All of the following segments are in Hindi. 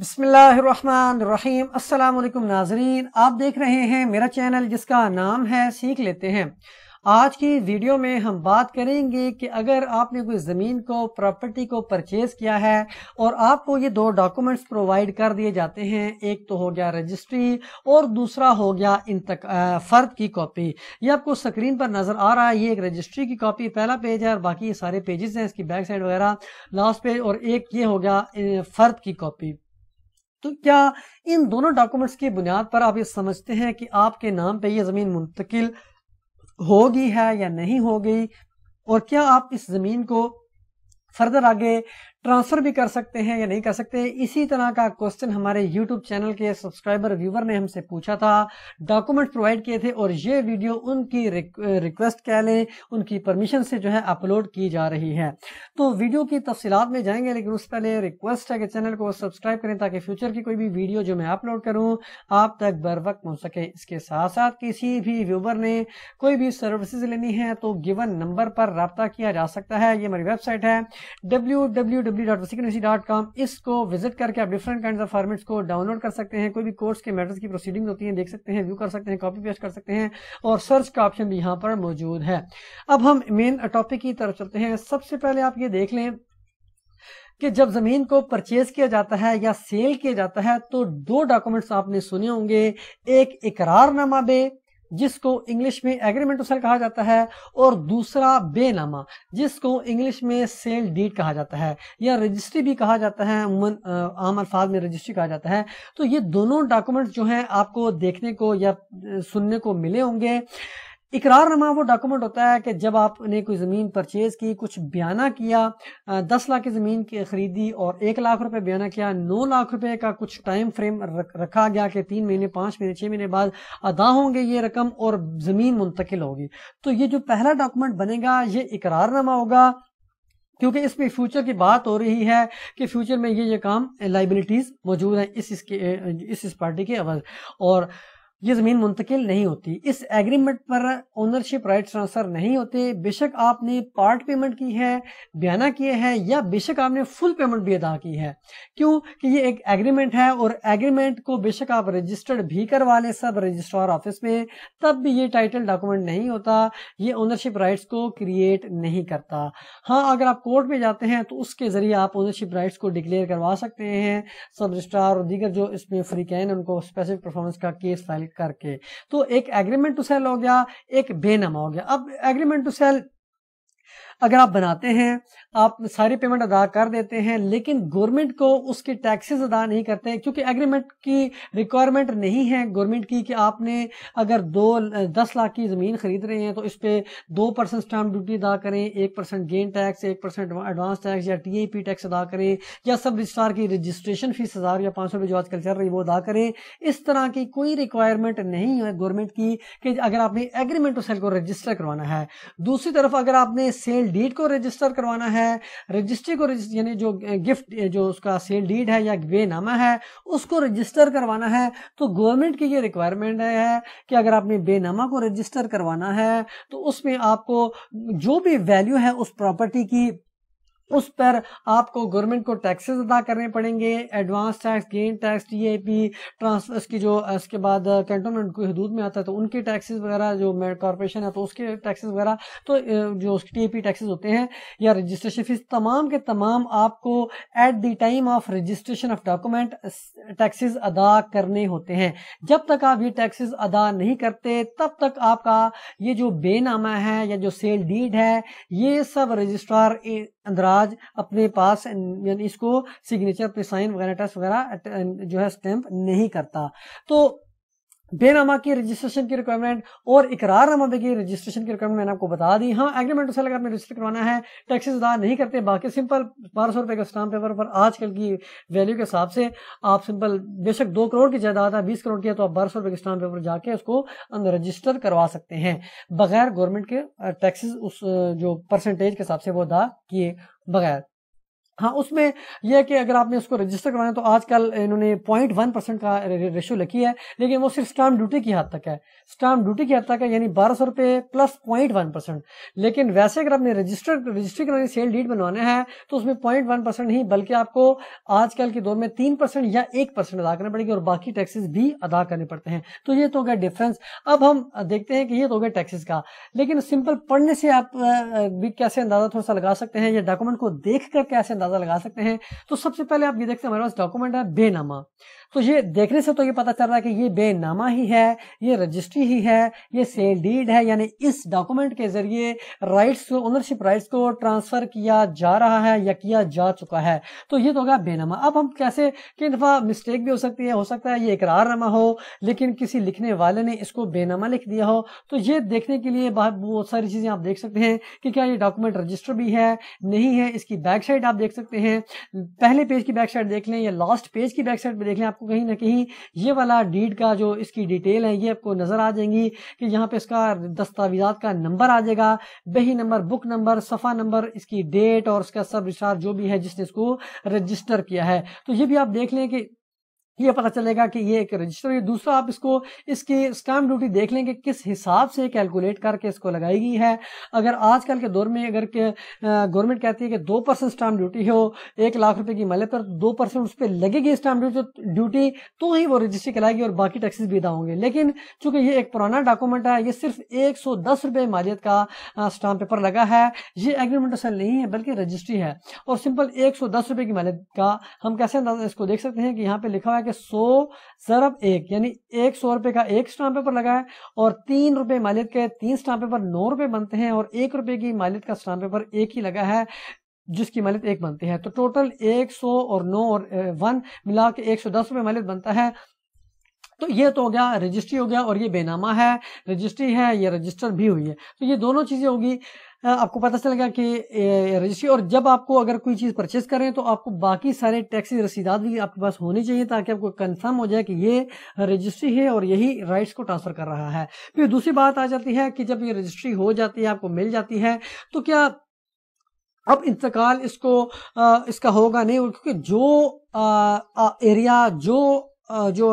बसमीम अल्लाम नाजरीन आप देख रहे हैं मेरा चैनल जिसका नाम है सीख लेते हैं आज की वीडियो में हम बात करेंगे कि अगर आपने कोई ज़मीन को प्रॉपर्टी को परचेज़ किया है और आपको ये दो डॉक्यूमेंट्स प्रोवाइड कर दिए जाते हैं एक तो हो गया रजिस्ट्री और दूसरा हो गया इंतक फ़र्द की कॉपी ये आपको स्क्रीन पर नज़र आ रहा है ये एक रजिस्ट्री की कॉपी पहला पेज है और बाकी सारे पेजेस हैं इसकी बैक साइड वगैरह लास्ट पेज और एक ये हो गया फ़र्द की कॉपी तो क्या इन दोनों डॉक्यूमेंट्स की बुनियाद पर आप ये समझते हैं कि आपके नाम पे ये ज़मीन मुंतकिल होगी है या नहीं होगी और क्या आप इस ज़मीन को फर्दर आगे ट्रांसफर भी कर सकते हैं या नहीं कर सकते इसी तरह का क्वेश्चन हमारे यूट्यूब चैनल के सब्सक्राइबर व्यूवर ने हमसे पूछा था डॉक्यूमेंट प्रोवाइड किए थे और ये वीडियो उनकी रिक्वेस्ट कह लें उनकी परमिशन से जो है अपलोड की जा रही है तो वीडियो की तफसीत में जाएंगे लेकिन उससे पहले रिक्वेस्ट है कि चैनल को सब्सक्राइब करें ताकि फ्यूचर की कोई भी वीडियो जो मैं अपलोड करूँ आप तक बर वक्त पहुँच सके इसके साथ साथ किसी भी व्यूवर ने कोई भी सर्विसज लेनी है तो गिवन नंबर पर रबता किया जा सकता है ये हमारी वेबसाइट है डब्ल्यू www.vasicanvc.com इसको विजिट करके आप डिफरेंट काइंड ऑफ फॉर्मेट्स को डाउनलोड कर सकते हैं कोई भी कोर्स के मैटर्स की प्रोसीडिंग होती हैं देख सकते हैं व्यू कर सकते हैं कॉपी पेस्ट कर सकते हैं और सर्च का ऑप्शन भी यहाँ पर मौजूद है अब हम मेन टॉपिक की तरफ चलते हैं सबसे पहले आप ये देख लें कि जब जमीन को परचेज किया जाता है या सेल किया जाता है तो दो डॉक्यूमेंट्स आपने सुने होंगे एक इकरारनामा बे जिसको इंग्लिश में एग्रीमेंट टू सेल कहा जाता है और दूसरा बेनामा जिसको इंग्लिश में सेल डीड कहा जाता है या रजिस्ट्री भी कहा जाता है अमूमन आम अल्फाज में रजिस्ट्री कहा जाता है तो ये दोनों डॉक्यूमेंट्स जो हैं आपको देखने को या सुनने को मिले होंगे इकरारनामा वो डॉक्यूमेंट होता है कि जब आपने कोई ज़मीन परचेज़ की कुछ बयाना किया दस लाख की ज़मीन की खरीदी और एक लाख रुपए बयाना किया नौ लाख रुपए का कुछ टाइम फ्रेम रखा गया कि तीन महीने पाँच महीने छः महीने बाद अदा होंगे ये रकम और ज़मीन मुंतकिल होगी तो ये जो पहला डॉक्यूमेंट बनेगा ये इकरारनामा होगा क्योंकि इसमें फ्यूचर की बात हो रही है कि फ्यूचर में ये ये काम लाइबिलिटीज मौजूद हैं इस इसके इस इस पार्टी के अवज और ये जमीन मुंतकिल नहीं होती इस एग्रीमेंट पर ओनरशिप राइट ट्रांसफर नहीं होते बेशक आपने पार्ट पेमेंट की है बयाना किए हैं या बेशक आपने फुल पेमेंट भी अदा की है क्यों कि ये एक एग्रीमेंट है और एग्रीमेंट को बेशक आप रजिस्टर्ड भी करवा लें सब रजिस्ट्रार ऑफिस में तब भी ये टाइटल डॉक्यूमेंट नहीं होता ये ओनरशिप राइट्स को क्रिएट नहीं करता हाँ अगर आप कोर्ट में जाते हैं तो उसके जरिए आप ओनरशिप राइट्स को डिक्लेयर करवा सकते हैं सब रजिस्ट्रार और दीगर जो इसमें फ्री कैन उनको स्पेसिफिक परफॉर्मेंस का केस फाइल करके तो एक एग्रीमेंट टू सेल हो गया एक बेनम हो गया अब एग्रीमेंट टू सेल अगर आप बनाते हैं आप सारी पेमेंट अदा कर देते हैं लेकिन गवर्नमेंट को उसके टैक्सेस अदा नहीं करते हैं क्योंकि एग्रीमेंट की रिक्वायरमेंट नहीं है गवर्नमेंट की कि आपने अगर दो दस लाख की ज़मीन खरीद रहे हैं तो इस पर दो परसेंट स्टाम्प ड्यूटी अदा करें एक परसेंट गेन टैक्स एक परसेंट एडवांस टैक्स या टी टैक्स अदा करें या सब रजिस्ट्रार की रजिस्ट्रेशन फीस हज़ार या पाँच सौ रुपये जो आजकल चल रही है वो अदा करें इस तरह की कोई रिक्वायरमेंट नहीं है गवर्नमेंट की कि अगर आपने एग्रीमेंट टू सेल को रजिस्टर करवाना है दूसरी तरफ अगर आपने सेल डीड को रजिस्टर करवाना है रजिस्ट्री को यानी जो गिफ्ट जो उसका सेल डीड है या बेनामा है उसको रजिस्टर करवाना है तो गवर्नमेंट की ये रिक्वायरमेंट है कि अगर आपने बेनामा को रजिस्टर करवाना है तो उसमें आपको जो भी वैल्यू है उस प्रॉपर्टी की उस पर आपको गवर्नमेंट को टैक्सेस अदा करने पड़ेंगे advance tax gain tax TAP transfer इसकी जो इसके बाद कैंटोनमेंट uh, की हदूद में आता है तो उनके टैक्सेस वगैरह जो कॉरपोरेशन है तो उसके टैक्सेस वगैरह तो uh, जो टी पी टैक्सेस होते हैं या रजिस्ट्रेशन फीस तमाम के तमाम आपको at the time of registration of document taxes अदा करने होते हैं जब तक आप ये टैक्सेस अदा नहीं करते तब तक आपका ये जो बेनामा है या जो सेल डीड है ये सब रजिस्ट्रार अंदराज अपने पास इसको सिग्नेचर पे साइन वगैरह टेस्ट वगैरह जो है स्टैंप नहीं करता तो बेनामा की रजिस्ट्रेशन की रिक्वायरमेंट और इकरार नामा की रजिस्ट्रेशन की रिक्वायरमेंट मैंने आपको बता दी हाँ एग्रीमेंट टू अगर आपने रजिस्टर करवाना है टैक्सेस अदा नहीं करते बाकी सिंपल बारह सौ रुपए का स्टाम्प पेपर पर आजकल की वैल्यू के हिसाब से आप सिंपल बेशक दो करोड़ की जायदाद है बीस करोड़ की है तो आप बारह सौ रुपए के स्टाम्प पेपर जाके उसको अंदर रजिस्टर करवा सकते हैं बगैर गवर्नमेंट के टैक्सेस उस जो परसेंटेज के हिसाब से वो अदा किए बगैर हाँ उसमें यह है कि अगर आपने उसको रजिस्टर करवाया तो आजकल इन्होंने पॉइंट वन परसेंट का रेशो लिखी है लेकिन वो सिर्फ स्टाम्प ड्यूटी की हद तक है स्टाम्प ड्यूटी की हद तक है यानी बारह सौ रुपये प्लस पॉइंट वन परसेंट लेकिन वैसे अगर आपने रजिस्टर रजिस्ट्री करानी सेल डीड बनवाना है तो उसमें पॉइंट वन परसेंट नहीं बल्कि आपको आजकल के दौर में तीन परसेंट या एक परसेंट अदा करना पड़ेगी और बाकी टैक्सेस भी अदा करने पड़ते हैं तो ये तो हो गया डिफरेंस अब हम देखते हैं कि ये तो हो गया टैक्सेस का लेकिन सिंपल पढ़ने से आप भी कैसे अंदाजा थोड़ा सा लगा सकते हैं या डॉक्यूमेंट को देख कर कैसे अंदाजा अंदाजा लगा सकते हैं तो सबसे पहले आप ये देखते हैं हमारे पास डॉक्यूमेंट है बेनामा तो ये देखने से तो ये पता चल रहा है कि ये बेनामा ही है ये रजिस्ट्री ही है ये सेल डीड है यानी इस डॉक्यूमेंट के जरिए राइट्स को ओनरशिप राइट्स को ट्रांसफर किया जा रहा है या किया जा चुका है तो ये तो होगा बेनामा अब हम कैसे कि दफा मिस्टेक भी हो सकती है हो सकता है ये इकरारनामा हो लेकिन किसी लिखने वाले ने इसको बेनामा लिख दिया हो तो ये देखने के लिए बहुत सारी चीजें आप देख सकते हैं कि क्या ये डॉक्यूमेंट रजिस्टर भी है नहीं है इसकी बैक साइड आप देख सकते हैं पहले पेज की बैक साइड देख लें या लास्ट पेज की बैक साइड पर देख लें आपको कहीं ना कहीं ये वाला डीड का जो इसकी डिटेल है ये आपको नजर आ जाएंगी कि यहाँ पे इसका दस्तावेजात का नंबर आ जाएगा बही नंबर बुक नंबर सफ़ा नंबर इसकी डेट और उसका सब रिचार्ज जो भी है जिसने इसको रजिस्टर किया है तो ये भी आप देख लें कि ये पता चलेगा कि ये एक रजिस्टर है दूसरा आप इसको इसकी स्टैम्प ड्यूटी देख लेंगे किस हिसाब से कैलकुलेट करके इसको लगाई गई है अगर आजकल के दौर में अगर गवर्नमेंट कहती है कि दो परसेंट स्टैम्प ड्यूटी हो एक लाख रुपए की मल्ले पर दो परसेंट उस पर लगेगी स्टाम्प ड्यूटी ड्यूटी तो ही वो रजिस्ट्री कराएगी और बाकी टैक्सेस भी अदा होंगे लेकिन चूंकि ये एक पुराना डॉक्यूमेंट है ये सिर्फ एक सौ दस रुपये मालियत का स्टाम्प पेपर लगा है ये एग्रीमेंट असल नहीं है बल्कि रजिस्ट्री है और सिंपल एक सौ दस रुपये की मालियत का हम कैसे इसको देख सकते हैं कि यहाँ पे लिखा हुआ है कि सौ जरब एक यानी एक सौ रुपए का एक स्टाम्प पेपर लगा है और तीन रुपए मालियत के तीन स्टाम्प पेपर नौ रुपए बनते हैं और एक रुपए की मालियत का स्टाम्प पेपर एक ही लगा है जिसकी मालियत एक बनती है तो टोटल एक सौ और नौ और वन मिला के एक सौ दस रुपए मालियत बनता है तो ये तो हो गया रजिस्ट्री हो गया और ये बेनामा है रजिस्ट्री है ये रजिस्टर भी हुई है तो ये दोनों चीज़ें होगी हाँ, आपको पता चलेगा कि रजिस्ट्री और जब आपको अगर कोई चीज़ परचेज करें तो आपको बाकी सारे टैक्स रसीदात भी आपके पास होनी चाहिए ताकि आपको कंफर्म हो जाए कि ये रजिस्ट्री है और यही राइट्स को ट्रांसफ़र कर रहा है फिर दूसरी बात आ जाती है कि जब ये रजिस्ट्री हो जाती है आपको मिल जाती है तो क्या अब इंतकाल इसको आ, इसका होगा नहीं क्योंकि जो आ, आ, एरिया जो जो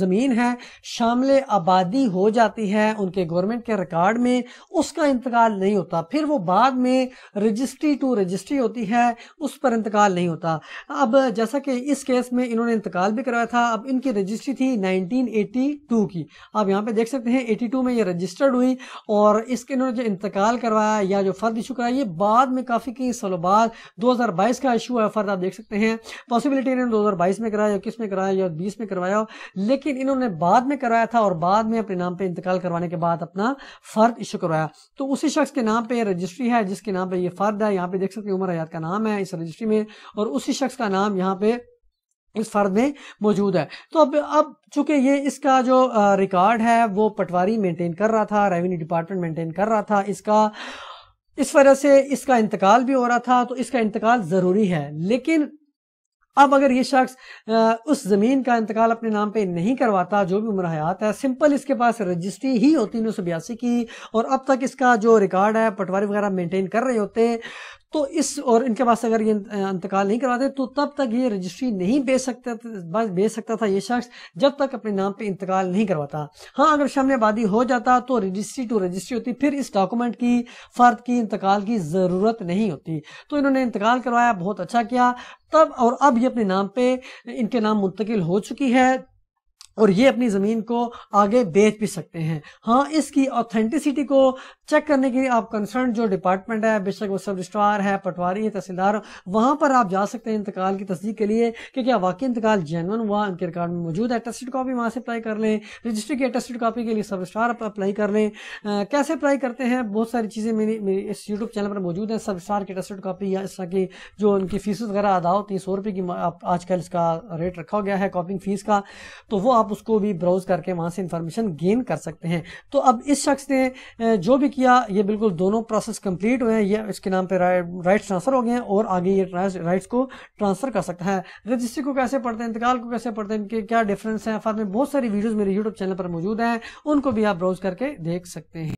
ज़मीन है शामिल आबादी हो जाती है उनके गवर्नमेंट के रिकॉर्ड में उसका इंतकाल नहीं होता फिर वो बाद में रजिस्ट्री टू रजिस्ट्री होती है उस पर इंतकाल नहीं होता अब जैसा कि इस केस में इन्होंने इंतकाल भी करवाया था अब इनकी रजिस्ट्री थी 1982 की आप यहाँ पे देख सकते हैं 82 में ये रजिस्टर्ड हुई और इसके इन्होंने जो इंतकाल करवाया या जो फ़र्द इशू कराया ये बाद में काफ़ी कई सालों बाद दो का इशू है फ़र्द आप देख सकते हैं पॉसिबिलिटी इन्होंने दो में कराया या किस में कराया या बीस में करवाया हो लेकिन इन्होंने बाद में करवाया था और बाद में अपने नाम पर इंतकाल करवाने के बाद अपना फर्द इशू करवाया तो उसी शख्स के नाम पर रजिस्ट्री है जिसके नाम पर यह फर्द है यहाँ पे देख सकते हैं उमर हयात का नाम है इस रजिस्ट्री में और उसी शख्स का नाम यहाँ पे इस फर्द में मौजूद है तो अब अब चूंकि ये इसका जो रिकॉर्ड है वो पटवारी मेंटेन कर रहा था रेवेन्यू डिपार्टमेंट मेंटेन कर रहा था इसका इस वजह से इसका इंतकाल भी हो रहा था तो इसका इंतकाल ज़रूरी है लेकिन अब अगर ये शख्स उस ज़मीन का इंतकाल अपने नाम पे नहीं करवाता जो भी उम्र हयात है सिंपल इसके पास रजिस्ट्री ही होती उन्नीस सौ बयासी की और अब तक इसका जो रिकॉर्ड है पटवारी वगैरह मेंटेन कर रहे होते हैं तो इस और इनके पास अगर ये इंतकाल नहीं करवाते तो तब तक ये रजिस्ट्री नहीं बेच सकता बेच सकता था ये शख्स जब तक अपने नाम पे इंतकाल नहीं करवाता हाँ अगर शमन आबादी हो जाता तो रजिस्ट्री टू रजिस्ट्री होती फिर इस डॉक्यूमेंट की फर्द की इंतकाल की ज़रूरत नहीं होती तो इन्होंने इंतकाल करवाया बहुत अच्छा किया तब और अब ये अपने नाम पे इनके नाम मुंतकिल हो चुकी है और ये अपनी ज़मीन को आगे बेच भी सकते हैं हाँ इसकी ऑथेंटिसिटी को चेक करने के लिए आप कंसर्न जो डिपार्टमेंट है बेशक वो सब रजिस्ट्रार है पटवारी है तहसीलदार वहाँ पर आप जा सकते हैं इंतकाल की तस्दीक के लिए कि क्या वाकई इंतकाल जेनवन हुआ उनके रिकॉर्ड में मौजूद है टेस्ट कॉपी वहाँ से अप्लाई कर लें रजिस्ट्री की टेस्ट कॉपी के लिए सब रजिस्ट्रार अप्लाई कर लें कैसे अप्लाई करते हैं बहुत सारी चीज़ें मेरी मेरी इस यूट्यूब चैनल पर मौजूद हैं सब रजिस्ट्रार की टेस्टेड कॉपी या इस तरह की जो उनकी फीस वगैरह अदा होती है सौ रुपये की आजकल इसका रेट रखा गया है कॉपिंग फीस का तो वो आप उसको भी ब्राउज करके वहां से इंफॉर्मेशन गेन कर सकते हैं तो अब इस शख्स ने जो भी किया ये बिल्कुल दोनों प्रोसेस कंप्लीट हुए हैं ये इसके नाम पे राइट्स ट्रांसफ़र हो गए हैं और आगे ये राइट्स को ट्रांसफ़र कर सकता है रजिस्ट्री को कैसे पढ़ते हैं इंतकाल को कैसे पढ़ते हैं इनके क्या डिफरेंस है फार में बहुत सारी वीडियोज़ मेरे यूट्यूब चैनल पर मौजूद हैं उनको भी आप ब्राउज करके देख सकते हैं